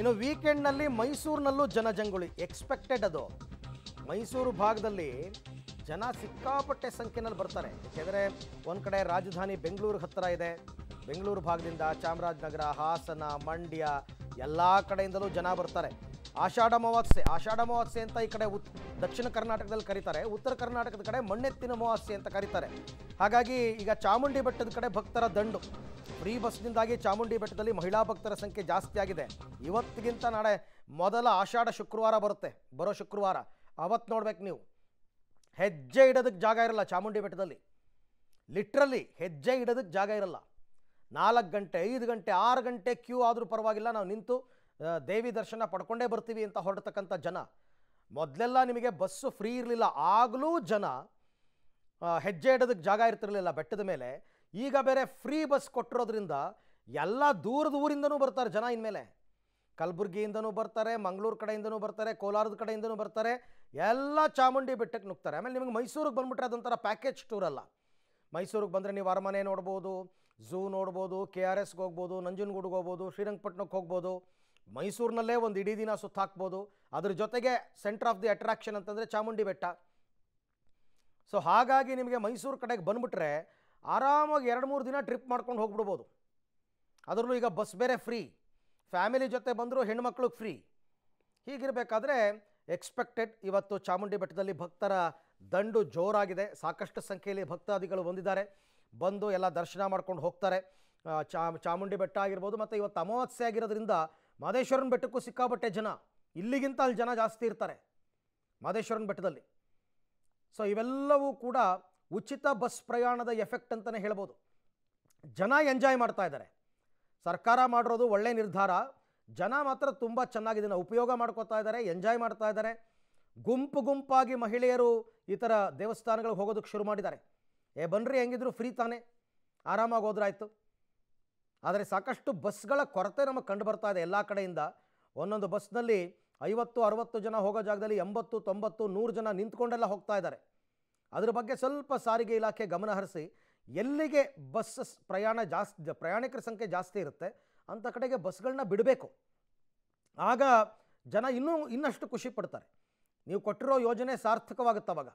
ಇನ್ನು ವೀಕೆಂಡ್ನಲ್ಲಿ ಮೈಸೂರಿನಲ್ಲೂ ಜನಜಂಗುಳಿ ಎಕ್ಸ್ಪೆಕ್ಟೆಡ್ ಅದು ಮೈಸೂರು ಭಾಗದಲ್ಲಿ ಜನ ಸಿಕ್ಕಾಪಟ್ಟೆ ಸಂಖ್ಯೆನಲ್ಲಿ ಬರ್ತಾರೆ ಏಕೆಂದರೆ ಒಂದು ಕಡೆ ರಾಜಧಾನಿ ಬೆಂಗಳೂರು ಹತ್ತಿರ ಇದೆ ಬೆಂಗಳೂರು ಭಾಗದಿಂದ ಚಾಮರಾಜನಗರ ಹಾಸನ ಮಂಡ್ಯ ಎಲ್ಲ ಕಡೆಯಿಂದಲೂ ಜನ ಬರ್ತಾರೆ ಆಷಾಢ ಅಮಾವಾಸ್ಯೆ ಆಷಾಢ ಅಮಾವಾಸ್ಯೆ ಅಂತ ಈ ಕಡೆ ಉತ್ ದಕ್ಷಿಣ ಕರ್ನಾಟಕದಲ್ಲಿ ಕರೀತಾರೆ ಉತ್ತರ ಕರ್ನಾಟಕದ ಕಡೆ ಮಣ್ಣೆತ್ತಿನ ಅಮಾವಾಸ್ಯೆ ಅಂತ ಕರೀತಾರೆ ಹಾಗಾಗಿ ಈಗ ಚಾಮುಂಡಿ ಬೆಟ್ಟದ ಕಡೆ ಭಕ್ತರ ದಂಡು ಫ್ರೀ ಬಸ್ನಿಂದಾಗಿ ಚಾಮುಂಡಿ ಬೆಟ್ಟದಲ್ಲಿ ಮಹಿಳಾ ಭಕ್ತರ ಸಂಖ್ಯೆ ಜಾಸ್ತಿ ಆಗಿದೆ ಇವತ್ತಿಗಿಂತ ನಾಳೆ ಮೊದಲ ಆಷಾಢ ಶುಕ್ರವಾರ ಬರುತ್ತೆ ಬರೋ ಶುಕ್ರವಾರ ಅವತ್ತು ನೋಡ್ಬೇಕು ನೀವು ಹೆಜ್ಜೆ ಇಡೋದಕ್ಕೆ ಜಾಗ ಇರಲ್ಲ ಚಾಮುಂಡಿ ಬೆಟ್ಟದಲ್ಲಿ ಲಿಟ್ರಲಿ ಹೆಜ್ಜೆ ಇಡೋದಕ್ಕೆ ಜಾಗ ಇರಲ್ಲ ನಾಲ್ಕು ಗಂಟೆ ಐದು ಗಂಟೆ ಆರು ಗಂಟೆ ಕ್ಯೂ ಆದರೂ ಪರವಾಗಿಲ್ಲ ನಾವು ನಿಂತು ದೇವಿ ದರ್ಶನ ಪಡ್ಕೊಂಡೇ ಬರ್ತೀವಿ ಅಂತ ಹೊರಡ್ತಕ್ಕಂಥ ಜನ ಮೊದಲೆಲ್ಲ ನಿಮಗೆ ಬಸ್ಸು ಫ್ರೀ ಇರಲಿಲ್ಲ ಆಗಲೂ ಜನ ಹೆಜ್ಜೆ ಇಡೋದಕ್ಕೆ ಜಾಗ ಇರ್ತಿರಲಿಲ್ಲ ಬೆಟ್ಟದ ಮೇಲೆ ಈಗ ಬೇರೆ ಫ್ರೀ ಬಸ್ ಕೊಟ್ಟಿರೋದ್ರಿಂದ ಎಲ್ಲ ದೂರದ ಊರಿಂದನೂ ಬರ್ತಾರೆ ಜನ ಇನ್ಮೇಲೆ ಕಲಬುರಗಿಯಿಂದನೂ ಬರ್ತಾರೆ ಮಂಗಳೂರು ಕಡೆಯಿಂದನೂ ಬರ್ತಾರೆ ಕೋಲಾರದ ಕಡೆಯಿಂದನೂ ಬರ್ತಾರೆ ಎಲ್ಲ ಚಾಮುಂಡಿ ಬೆಟ್ಟಕ್ಕೆ ನುಗ್ತಾರೆ ಆಮೇಲೆ ನಿಮಗೆ ಮೈಸೂರಿಗೆ ಬಂದುಬಿಟ್ರೆ ಅದೊಂಥರ ಪ್ಯಾಕೇಜ್ ಟೂರ್ ಅಲ್ಲ ಮೈಸೂರಿಗೆ ಬಂದರೆ ನೀವು ಅರಮನೆ ನೋಡ್ಬೋದು ಝೂ ನೋಡ್ಬೋದು ಕೆ ಆರ್ ಎಸ್ಗೆ ಹೋಗ್ಬೋದು ನಂಜನಗೂಡಿಗೆ ಹೋಗ್ಬೋದು ಶ್ರೀರಂಗಪಟ್ಟಣಕ್ಕೆ ಹೋಗ್ಬೋದು ಮೈಸೂರಿನಲ್ಲೇ ಒಂದು ಇಡೀ ದಿನ ಸುತ್ತಾಕ್ಬೋದು ಅದ್ರ ಜೊತೆಗೆ ಸೆಂಟರ್ ಆಫ್ ದಿ ಅಟ್ರಾಕ್ಷನ್ ಅಂತಂದರೆ ಚಾಮುಂಡಿ ಬೆಟ್ಟ ಸೊ ಹಾಗಾಗಿ ನಿಮಗೆ ಮೈಸೂರು ಕಡೆಗೆ ಬಂದುಬಿಟ್ರೆ ಆರಾಮಾಗಿ ಎರಡು ಮೂರು ದಿನ ಟ್ರಿಪ್ ಮಾಡ್ಕೊಂಡು ಹೋಗ್ಬಿಡ್ಬೋದು ಅದರಲ್ಲೂ ಈಗ ಬಸ್ ಬೇರೆ ಫ್ರೀ ಫ್ಯಾಮಿಲಿ ಜೊತೆ ಬಂದರೂ ಹೆಣ್ಮಕ್ಳಿಗೆ ಫ್ರೀ ಹೀಗಿರಬೇಕಾದ್ರೆ ಎಕ್ಸ್ಪೆಕ್ಟೆಡ್ ಇವತ್ತು ಚಾಮುಂಡಿ ಬೆಟ್ಟದಲ್ಲಿ ಭಕ್ತರ ದಂಡು ಜೋರಾಗಿದೆ ಸಾಕಷ್ಟು ಸಂಖ್ಯೆಯಲ್ಲಿ ಭಕ್ತಾದಿಗಳು ಬಂದಿದ್ದಾರೆ ಬಂದು ಎಲ್ಲ ದರ್ಶನ ಮಾಡ್ಕೊಂಡು ಹೋಗ್ತಾರೆ ಚಾಮುಂಡಿ ಬೆಟ್ಟ ಆಗಿರ್ಬೋದು ಮತ್ತು ಇವತ್ತು ಅಮಾವಾಸ್ಯೆ ಆಗಿರೋದ್ರಿಂದ ಮಾದೇಶ್ವರನ ಬೆಟ್ಟಕ್ಕೂ ಸಿಕ್ಕಾಪಟ್ಟೆ ಜನ ಇಲ್ಲಿಗಿಂತ ಅಲ್ಲಿ ಜನ ಜಾಸ್ತಿ ಇರ್ತಾರೆ ಮಾದೇಶ್ವರನ ಬೆಟ್ಟದಲ್ಲಿ ಸೊ ಇವೆಲ್ಲವೂ ಕೂಡ ಉಚಿತ ಬಸ್ ಪ್ರಯಾಣದ ಎಫೆಕ್ಟ್ ಅಂತಲೇ ಹೇಳ್ಬೋದು ಜನ ಎಂಜಾಯ್ ಮಾಡ್ತಾ ಇದ್ದಾರೆ ಸರ್ಕಾರ ಮಾಡಿರೋದು ಒಳ್ಳೆ ನಿರ್ಧಾರ ಜನ ಮಾತ್ರ ತುಂಬ ಚೆನ್ನಾಗಿ ಇದನ್ನು ಉಪಯೋಗ ಮಾಡ್ಕೋತಾ ಇದ್ದಾರೆ ಎಂಜಾಯ್ ಮಾಡ್ತಾ ಇದ್ದಾರೆ ಗುಂಪು ಗುಂಪಾಗಿ ಮಹಿಳೆಯರು ಈ ಥರ ದೇವಸ್ಥಾನಗಳಿಗೆ ಹೋಗೋದಕ್ಕೆ ಶುರು ಮಾಡಿದ್ದಾರೆ ಏ ಬನ್ನಿರಿ ಹೆಂಗಿದ್ರು ಫ್ರೀ ತಾನೇ ಆರಾಮಾಗಿ ಹೋದ್ರಾಯ್ತು ಆದರೆ ಸಾಕಷ್ಟು ಬಸ್ಗಳ ಕೊರತೆ ನಮಗೆ ಕಂಡು ಬರ್ತಾ ಇದೆ ಎಲ್ಲ ಕಡೆಯಿಂದ ಒಂದೊಂದು ಬಸ್ನಲ್ಲಿ ಐವತ್ತು ಅರವತ್ತು ಜನ ಹೋಗೋ ಜಾಗದಲ್ಲಿ ಎಂಬತ್ತು ತೊಂಬತ್ತು ನೂರು ಜನ ನಿಂತ್ಕೊಂಡೆಲ್ಲ ಹೋಗ್ತಾ ಇದ್ದಾರೆ ಅದ್ರ ಬಗ್ಗೆ ಸ್ವಲ್ಪ ಸಾರಿಗೆ ಇಲಾಖೆ ಗಮನ ಹರಿಸಿ ಎಲ್ಲಿಗೆ ಬಸ್ ಪ್ರಯಾಣ ಜಾಸ್ತಿ ಪ್ರಯಾಣಿಕರ ಸಂಖ್ಯೆ ಜಾಸ್ತಿ ಇರುತ್ತೆ ಅಂಥ ಕಡೆಗೆ ಬಸ್ಗಳನ್ನ ಬಿಡಬೇಕು ಆಗ ಜನ ಇನ್ನೂ ಇನ್ನಷ್ಟು ಖುಷಿ ಪಡ್ತಾರೆ ನೀವು ಕೊಟ್ಟಿರೋ ಯೋಜನೆ ಸಾರ್ಥಕವಾಗುತ್ತೆ ಅವಾಗ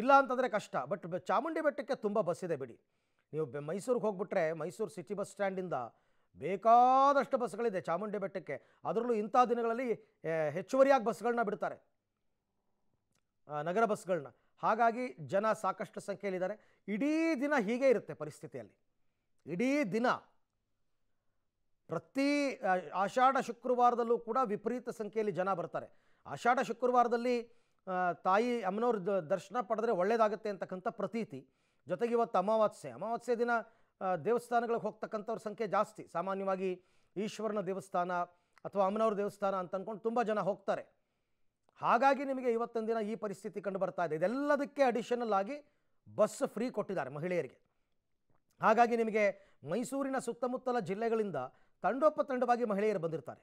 ಇಲ್ಲ ಅಂತಂದರೆ ಕಷ್ಟ ಬಟ್ ಚಾಮುಂಡಿ ಬೆಟ್ಟಕ್ಕೆ ತುಂಬ ಬಸ್ ಇದೆ ಬಿಡಿ ನೀವು ಬೆ ಮೈಸೂರಿಗೆ ಹೋಗ್ಬಿಟ್ರೆ ಮೈಸೂರು ಸಿಟಿ ಬಸ್ ಸ್ಟ್ಯಾಂಡಿಂದ ಬೇಕಾದಷ್ಟು ಬಸ್ಗಳಿದೆ ಚಾಮುಂಡಿ ಬೆಟ್ಟಕ್ಕೆ ಅದರಲ್ಲೂ ಇಂಥ ದಿನಗಳಲ್ಲಿ ಹೆಚ್ಚುವರಿಯಾಗಿ ಬಸ್ಗಳನ್ನ ಬಿಡ್ತಾರೆ ನಗರ ಬಸ್ಗಳನ್ನ ಹಾಗಾಗಿ ಜನ ಸಾಕಷ್ಟು ಸಂಖ್ಯೆಯಲ್ಲಿದ್ದಾರೆ ಇಡೀ ದಿನ ಹೀಗೆ ಇರುತ್ತೆ ಪರಿಸ್ಥಿತಿಯಲ್ಲಿ ಇಡೀ ದಿನ ಪ್ರತಿ ಆಷಾಢ ಶುಕ್ರವಾರದಲ್ಲೂ ಕೂಡ ವಿಪರೀತ ಸಂಖ್ಯೆಯಲ್ಲಿ ಜನ ಬರ್ತಾರೆ ಆಷಾಢ ಶುಕ್ರವಾರದಲ್ಲಿ ತಾಯಿ ಅಮ್ಮನವ್ರ ದರ್ಶನ ಪಡೆದ್ರೆ ಒಳ್ಳೆಯದಾಗುತ್ತೆ ಅಂತಕ್ಕಂಥ ಪ್ರತೀತಿ ಜೊತೆಗೆ ಇವತ್ತು ಅಮಾವಾಸ್ಯೆ ಅಮಾವಾಸ್ಯೆ ದಿನ ದೇವಸ್ಥಾನಗಳಿಗೆ ಹೋಗ್ತಕ್ಕಂಥವ್ರ ಸಂಖ್ಯೆ ಜಾಸ್ತಿ ಸಾಮಾನ್ಯವಾಗಿ ಈಶ್ವರನ ದೇವಸ್ಥಾನ ಅಥವಾ ಅಮ್ಮನವ್ರ ದೇವಸ್ಥಾನ ಅಂತ ಅಂದ್ಕೊಂಡು ತುಂಬ ಜನ ಹೋಗ್ತಾರೆ ಹಾಗಾಗಿ ನಿಮಗೆ ಇವತ್ತಿನ ದಿನ ಈ ಪರಿಸ್ಥಿತಿ ಕಂಡು ಬರ್ತಾ ಇದೆ ಇದೆಲ್ಲದಕ್ಕೆ ಅಡಿಷನಲ್ ಆಗಿ ಬಸ್ ಫ್ರೀ ಕೊಟ್ಟಿದ್ದಾರೆ ಮಹಿಳೆಯರಿಗೆ ಹಾಗಾಗಿ ನಿಮಗೆ ಮೈಸೂರಿನ ಸುತ್ತಮುತ್ತಲ ಜಿಲ್ಲೆಗಳಿಂದ ತಂಡವಾಗಿ ಮಹಿಳೆಯರು ಬಂದಿರ್ತಾರೆ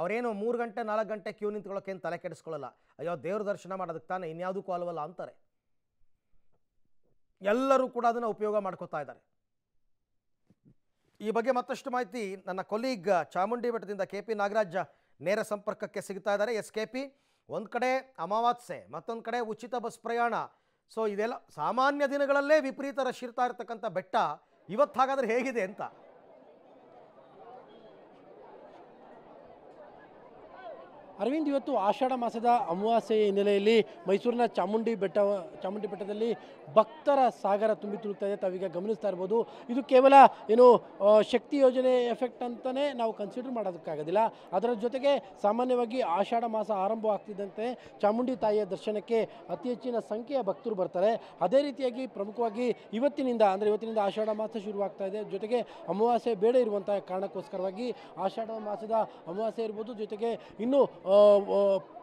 ಅವರೇನು ಮೂರು ಗಂಟೆ ನಾಲ್ಕು ಗಂಟೆ ಕ್ಯೂ ನಿಂತ್ಕೊಳ್ಳೋಕೆ ಏನು ತಲೆ ಕೆಡಿಸ್ಕೊಳ್ಳಲ್ಲ ಅಯ್ಯೋ ದೇವ್ರ ದರ್ಶನ ಮಾಡೋದಕ್ಕೆ ತಾನೇ ಇನ್ಯಾವುದಕ್ಕೂ ಅಲ್ವಲ್ಲ ಅಂತಾರೆ ಎಲ್ಲರೂ ಕೂಡ ಅದನ್ನು ಉಪಯೋಗ ಮಾಡ್ಕೋತಾ ಇದ್ದಾರೆ ಈ ಬಗ್ಗೆ ಮತ್ತಷ್ಟು ಮಾಹಿತಿ ನನ್ನ ಕೊಲೀಗ್ ಚಾಮುಂಡಿ ಬೆಟ್ಟದಿಂದ ಕೆ ಪಿ ನಾಗರಾಜ ನೇರ ಸಂಪರ್ಕಕ್ಕೆ ಸಿಗ್ತಾ ಇದ್ದಾರೆ ಎಸ್ ಕೆ ಪಿ ಒಂದು ಕಡೆ ಅಮಾವಾಸ್ಯೆ ಮತ್ತೊಂದು ಕಡೆ ಉಚಿತ ಬಸ್ ಪ್ರಯಾಣ ಸೊ ಇದೆಲ್ಲ ಸಾಮಾನ್ಯ ದಿನಗಳಲ್ಲೇ ವಿಪರೀತ ರಶ್ ಇರತಕ್ಕಂಥ ಬೆಟ್ಟ ಇವತ್ತು ಹಾಗಾದರೆ ಹೇಗಿದೆ ಅಂತ ಅರವಿಂದ್ ಇವತ್ತು ಆಷಾಢ ಮಾಸದ ಅಮಾವಾಸ್ಯೆಯ ಹಿನ್ನೆಲೆಯಲ್ಲಿ ಮೈಸೂರಿನ ಚಾಮುಂಡಿ ಬೆಟ್ಟ ಚಾಮುಂಡಿ ಬೆಟ್ಟದಲ್ಲಿ ಭಕ್ತರ ಸಾಗರ ತುಂಬಿ ತುಳುಕ್ತಾ ಇದೆ ತಾವೀಗ ಗಮನಿಸ್ತಾ ಇರ್ಬೋದು ಇದು ಕೇವಲ ಏನು ಶಕ್ತಿ ಯೋಜನೆ ಎಫೆಕ್ಟ್ ಅಂತಲೇ ನಾವು ಕನ್ಸಿಡರ್ ಮಾಡೋದಕ್ಕಾಗೋದಿಲ್ಲ ಅದರ ಜೊತೆಗೆ ಸಾಮಾನ್ಯವಾಗಿ ಆಷಾಢ ಮಾಸ ಆರಂಭ ಆಗ್ತಿದ್ದಂತೆ ಚಾಮುಂಡಿ ತಾಯಿಯ ದರ್ಶನಕ್ಕೆ ಅತಿ ಹೆಚ್ಚಿನ ಸಂಖ್ಯೆಯ ಭಕ್ತರು ಬರ್ತಾರೆ ಅದೇ ರೀತಿಯಾಗಿ ಪ್ರಮುಖವಾಗಿ ಇವತ್ತಿನಿಂದ ಅಂದರೆ ಇವತ್ತಿನಿಂದ ಆಷಾಢ ಮಾಸ ಶುರುವಾಗ್ತಾ ಇದೆ ಜೊತೆಗೆ ಅಮಾವಾಸ್ಯೆ ಬೇಡ ಇರುವಂಥ ಕಾರಣಕ್ಕೋಸ್ಕರವಾಗಿ ಆಷಾಢ ಮಾಸದ ಅಮಾವಾಸ್ಯೆ ಇರ್ಬೋದು ಜೊತೆಗೆ ಇನ್ನೂ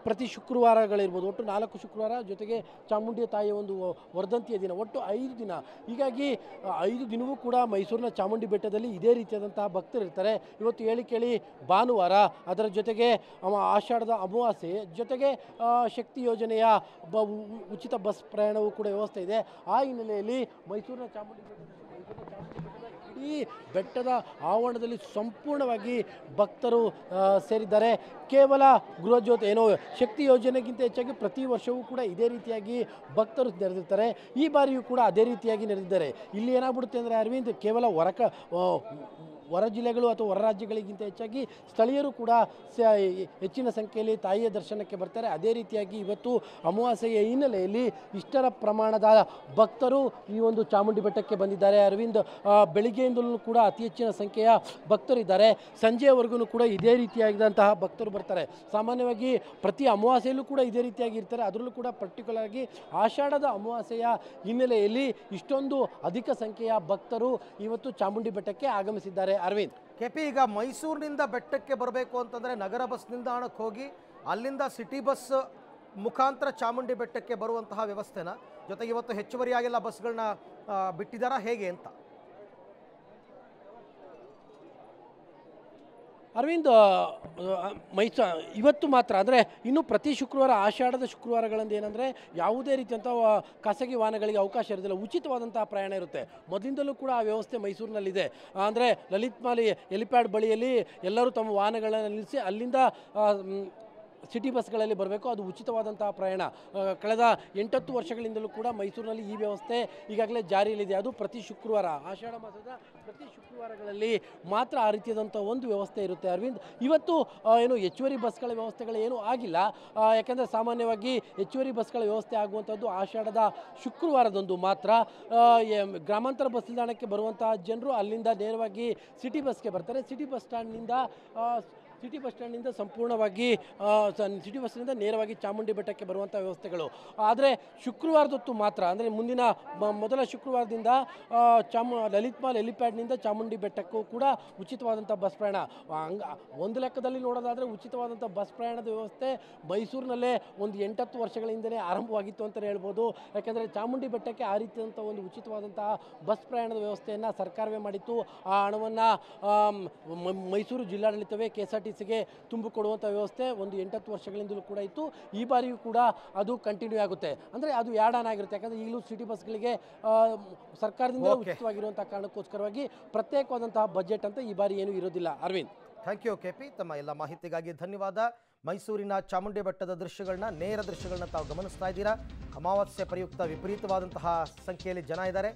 ಪ್ರತಿ ಶುಕ್ರವಾರಗಳಿರ್ಬೋದು ಒಟ್ಟು ನಾಲ್ಕು ಶುಕ್ರವಾರ ಜೊತೆಗೆ ಚಾಮುಂಡಿಯ ತಾಯಿಯ ಒಂದು ವರ್ಧಂತಿಯ ದಿನ ಒಟ್ಟು ಐದು ದಿನ ಹೀಗಾಗಿ ಐದು ದಿನವೂ ಕೂಡ ಮೈಸೂರಿನ ಚಾಮುಂಡಿ ಬೆಟ್ಟದಲ್ಲಿ ಇದೇ ರೀತಿಯಾದಂತಹ ಇರ್ತಾರೆ ಇವತ್ತು ಹೇಳಿ ಕೇಳಿ ಭಾನುವಾರ ಅದರ ಜೊತೆಗೆ ಆಷಾಢದ ಅಮಾವಾಸ್ಯೆ ಜೊತೆಗೆ ಶಕ್ತಿ ಯೋಜನೆಯ ಬ ಉಚಿತ ಬಸ್ ಪ್ರಯಾಣವೂ ಕೂಡ ವ್ಯವಸ್ಥೆ ಇದೆ ಆ ಹಿನ್ನೆಲೆಯಲ್ಲಿ ಮೈಸೂರಿನ ಚಾಮುಂಡಿ ಬೆಟ್ಟದಲ್ಲಿ ಈ ಬೆಟ್ಟದ ಆವರಣದಲ್ಲಿ ಸಂಪೂರ್ಣವಾಗಿ ಭಕ್ತರು ಸೇರಿದ್ದಾರೆ ಕೇವಲ ಗೃಹಜ್ಯೋತಿ ಏನೋ ಶಕ್ತಿ ಯೋಜನೆಗಿಂತ ಹೆಚ್ಚಾಗಿ ಪ್ರತಿ ವರ್ಷವೂ ಕೂಡ ಇದೇ ರೀತಿಯಾಗಿ ಭಕ್ತರು ನೆರೆದಿರ್ತಾರೆ ಈ ಬಾರಿಯೂ ಕೂಡ ಅದೇ ರೀತಿಯಾಗಿ ನೆರೆದಿದ್ದಾರೆ ಇಲ್ಲಿ ಏನಾಗ್ಬಿಡುತ್ತೆ ಅಂದರೆ ಅರವಿಂದ್ ಕೇವಲ ಹೊರಕ ಹೊರ ಜಿಲ್ಲೆಗಳು ಅಥವಾ ಹೊರ ರಾಜ್ಯಗಳಿಗಿಂತ ಹೆಚ್ಚಾಗಿ ಸ್ಥಳೀಯರು ಕೂಡ ಹೆಚ್ಚಿನ ಸಂಖ್ಯೆಯಲ್ಲಿ ತಾಯಿಯ ದರ್ಶನಕ್ಕೆ ಬರ್ತಾರೆ ಅದೇ ರೀತಿಯಾಗಿ ಇವತ್ತು ಅಮಾವಾಸ್ಯೆಯ ಹಿನ್ನೆಲೆಯಲ್ಲಿ ಇಷ್ಟರ ಪ್ರಮಾಣದ ಭಕ್ತರು ಈ ಒಂದು ಚಾಮುಂಡಿ ಬೆಟ್ಟಕ್ಕೆ ಬಂದಿದ್ದಾರೆ ಅರವಿಂದ್ ಬೆಳಿಗ್ಗೆಯಿಂದಲೂ ಕೂಡ ಅತಿ ಹೆಚ್ಚಿನ ಸಂಖ್ಯೆಯ ಭಕ್ತರಿದ್ದಾರೆ ಸಂಜೆಯವರೆಗೂ ಕೂಡ ಇದೇ ರೀತಿಯಾಗಿದ್ದಂತಹ ಭಕ್ತರು ಬರ್ತಾರೆ ಸಾಮಾನ್ಯವಾಗಿ ಪ್ರತಿ ಅಮಾವಾಸ್ಯೆಯಲ್ಲೂ ಕೂಡ ಇದೇ ರೀತಿಯಾಗಿ ಇರ್ತಾರೆ ಅದರಲ್ಲೂ ಕೂಡ ಪರ್ಟಿಕ್ಯುಲರ್ ಆಗಿ ಆಷಾಢದ ಅಮಾವಾಸ್ಯೆಯ ಹಿನ್ನೆಲೆಯಲ್ಲಿ ಇಷ್ಟೊಂದು ಅಧಿಕ ಸಂಖ್ಯೆಯ ಭಕ್ತರು ಇವತ್ತು ಚಾಮುಂಡಿ ಬೆಟ್ಟಕ್ಕೆ ಆಗಮಿಸಿದ್ದಾರೆ ಅರವಿಂದ್ ಕೆಪಿ ಈಗ ಮೈಸೂರಿನಿಂದ ಬೆಟ್ಟಕ್ಕೆ ಬರಬೇಕು ಅಂತಂದರೆ ನಗರ ಬಸ್ ನಿಲ್ದಾಣಕ್ಕೆ ಹೋಗಿ ಅಲ್ಲಿಂದ ಸಿಟಿ ಬಸ್ ಮುಖಾಂತರ ಚಾಮುಂಡಿ ಬೆಟ್ಟಕ್ಕೆ ಬರುವಂತಹ ವ್ಯವಸ್ಥೆನ ಜೊತೆಗೆ ಇವತ್ತು ಹೆಚ್ಚುವರಿಯಾಗಿಲ್ಲ ಬಸ್ಗಳನ್ನ ಬಿಟ್ಟಿದ್ದಾರಾ ಹೇಗೆ ಅಂತ ಅರವಿಂದ್ ಮೈಸ ಇವತ್ತು ಮಾತ್ರ ಅಂದರೆ ಇನ್ನು ಪ್ರತಿ ಶುಕ್ರವಾರ ಆಷಾಢದ ಶುಕ್ರವಾರಗಳಂದು ಏನಂದರೆ ಯಾವುದೇ ರೀತಿಯಂಥ ಖಾಸಗಿ ವಾಹನಗಳಿಗೆ ಅವಕಾಶ ಇರೋದಿಲ್ಲ ಉಚಿತವಾದಂತಹ ಪ್ರಯಾಣ ಇರುತ್ತೆ ಮೊದಲಿಂದಲೂ ಕೂಡ ಆ ವ್ಯವಸ್ಥೆ ಮೈಸೂರಿನಲ್ಲಿದೆ ಅಂದರೆ ಲಲಿತ್ ಮಾಲಿ ಹೆಲಿಪ್ಯಾಡ್ ಬಳಿಯಲ್ಲಿ ಎಲ್ಲರೂ ತಮ್ಮ ವಾಹನಗಳನ್ನು ನಿಲ್ಲಿಸಿ ಅಲ್ಲಿಂದ ಸಿಟಿ ಬಸ್ಗಳಲ್ಲಿ ಬರಬೇಕು ಅದು ಉಚಿತವಾದಂತಹ ಪ್ರಯಾಣ ಕಳೆದ ಎಂಟತ್ತು ವರ್ಷಗಳಿಂದಲೂ ಕೂಡ ಮೈಸೂರಿನಲ್ಲಿ ಈ ವ್ಯವಸ್ಥೆ ಈಗಾಗಲೇ ಜಾರಿಯಲ್ಲಿದೆ ಅದು ಪ್ರತಿ ಶುಕ್ರವಾರ ಆಷಾಢ ಮಾಸದ ಪ್ರತಿ ಶುಕ್ರವಾರಗಳಲ್ಲಿ ಮಾತ್ರ ಆ ರೀತಿಯಾದಂಥ ಒಂದು ವ್ಯವಸ್ಥೆ ಇರುತ್ತೆ ಅರವಿಂದ್ ಇವತ್ತು ಏನು ಹೆಚ್ಚುವರಿ ಬಸ್ಗಳ ವ್ಯವಸ್ಥೆಗಳು ಏನೂ ಆಗಿಲ್ಲ ಯಾಕೆಂದರೆ ಸಾಮಾನ್ಯವಾಗಿ ಹೆಚ್ಚುವರಿ ಬಸ್ಗಳ ವ್ಯವಸ್ಥೆ ಆಗುವಂಥದ್ದು ಆಷಾಢದ ಶುಕ್ರವಾರದಂದು ಮಾತ್ರ ಗ್ರಾಮಾಂತರ ಬಸ್ ನಿಲ್ದಾಣಕ್ಕೆ ಬರುವಂತಹ ಜನರು ಅಲ್ಲಿಂದ ನೇರವಾಗಿ ಸಿಟಿ ಬಸ್ಗೆ ಬರ್ತಾರೆ ಸಿಟಿ ಬಸ್ ಸ್ಟ್ಯಾಂಡ್ನಿಂದ ಸಿಟಿ ಬಸ್ ಸ್ಟ್ಯಾಂಡಿಂದ ಸಂಪೂರ್ಣವಾಗಿ ಸಿಟಿ ಬಸ್ನಿಂದ ನೇರವಾಗಿ ಚಾಮುಂಡಿ ಬೆಟ್ಟಕ್ಕೆ ಬರುವಂಥ ವ್ಯವಸ್ಥೆಗಳು ಆದರೆ ಶುಕ್ರವಾರದೊತ್ತು ಮಾತ್ರ ಅಂದರೆ ಮುಂದಿನ ಮೊದಲ ಶುಕ್ರವಾರದಿಂದ ಚಾಮು ಲಲಿತ್ ಮಾಲ್ ಎಲಿಪ್ಯಾಡ್ನಿಂದ ಚಾಮುಂಡಿ ಬೆಟ್ಟಕ್ಕೂ ಕೂಡ ಉಚಿತವಾದಂಥ ಬಸ್ ಪ್ರಯಾಣ ಹಂಗ ಒಂದು ಲೆಕ್ಕದಲ್ಲಿ ನೋಡೋದಾದರೆ ಉಚಿತವಾದಂಥ ಬಸ್ ಪ್ರಯಾಣದ ವ್ಯವಸ್ಥೆ ಮೈಸೂರಿನಲ್ಲೇ ಒಂದು ಎಂಟತ್ತು ವರ್ಷಗಳಿಂದಲೇ ಆರಂಭವಾಗಿತ್ತು ಅಂತಲೇ ಹೇಳ್ಬೋದು ಯಾಕೆಂದರೆ ಚಾಮುಂಡಿ ಬೆಟ್ಟಕ್ಕೆ ಆ ರೀತಿಯಾದಂಥ ಒಂದು ಉಚಿತವಾದಂತಹ ಬಸ್ ಪ್ರಯಾಣದ ವ್ಯವಸ್ಥೆಯನ್ನು ಸರ್ಕಾರವೇ ಮಾಡಿತ್ತು ಆ ಹಣವನ್ನು ಮೈಸೂರು ಜಿಲ್ಲಾಡಳಿತವೇ ಕೆ ಎಸ್ ಆರ್ ಟಿ ಆರ್ಟಿಸಿಗೆ ತುಂಬಿಕೊಡುವಂಥ ವ್ಯವಸ್ಥೆ ಒಂದು ಎಂಟತ್ತು ವರ್ಷಗಳಿಂದಲೂ ಕೂಡ ಇತ್ತು ಈ ಬಾರಿಯೂ ಕೂಡ ಅದು ಕಂಟಿನ್ಯೂ ಆಗುತ್ತೆ ಅಂದರೆ ಅದು ಆನ್ ಆಗಿರುತ್ತೆ ಯಾಕಂದರೆ ಈಗಲೂ ಸಿಟಿ ಬಸ್ಗಳಿಗೆ ಸರ್ಕಾರದಿಂದ ಉಚಿತವಾಗಿರುವಂಥ ಕಾರಣಕ್ಕೋಸ್ಕರವಾಗಿ ಪ್ರತ್ಯೇಕವಾದಂತಹ ಬಜೆಟ್ ಅಂತ ಈ ಬಾರಿ ಏನೂ ಇರೋದಿಲ್ಲ Arvind thank you K P ತಮ್ಮ ಎಲ್ಲ ಮಾಹಿತಿಗಾಗಿ ಧನ್ಯವಾದ ಮೈಸೂರಿನ ಚಾಮುಂಡಿ ಬೆಟ್ಟದ ದೃಶ್ಯಗಳನ್ನ ನೇರ ದೃಶ್ಯಗಳನ್ನ ತಾವು ಗಮನಿಸ್ತಾ ಇದ್ದೀರಾ ಅಮಾವಾಸ್ಯೆ ಪ್ರಯುಕ್ತ ವಿಪರೀತವಾದಂತಹ ಸಂಖ್ಯೆಯಲ್ಲಿ ಜನ ಇದ್ದಾರೆ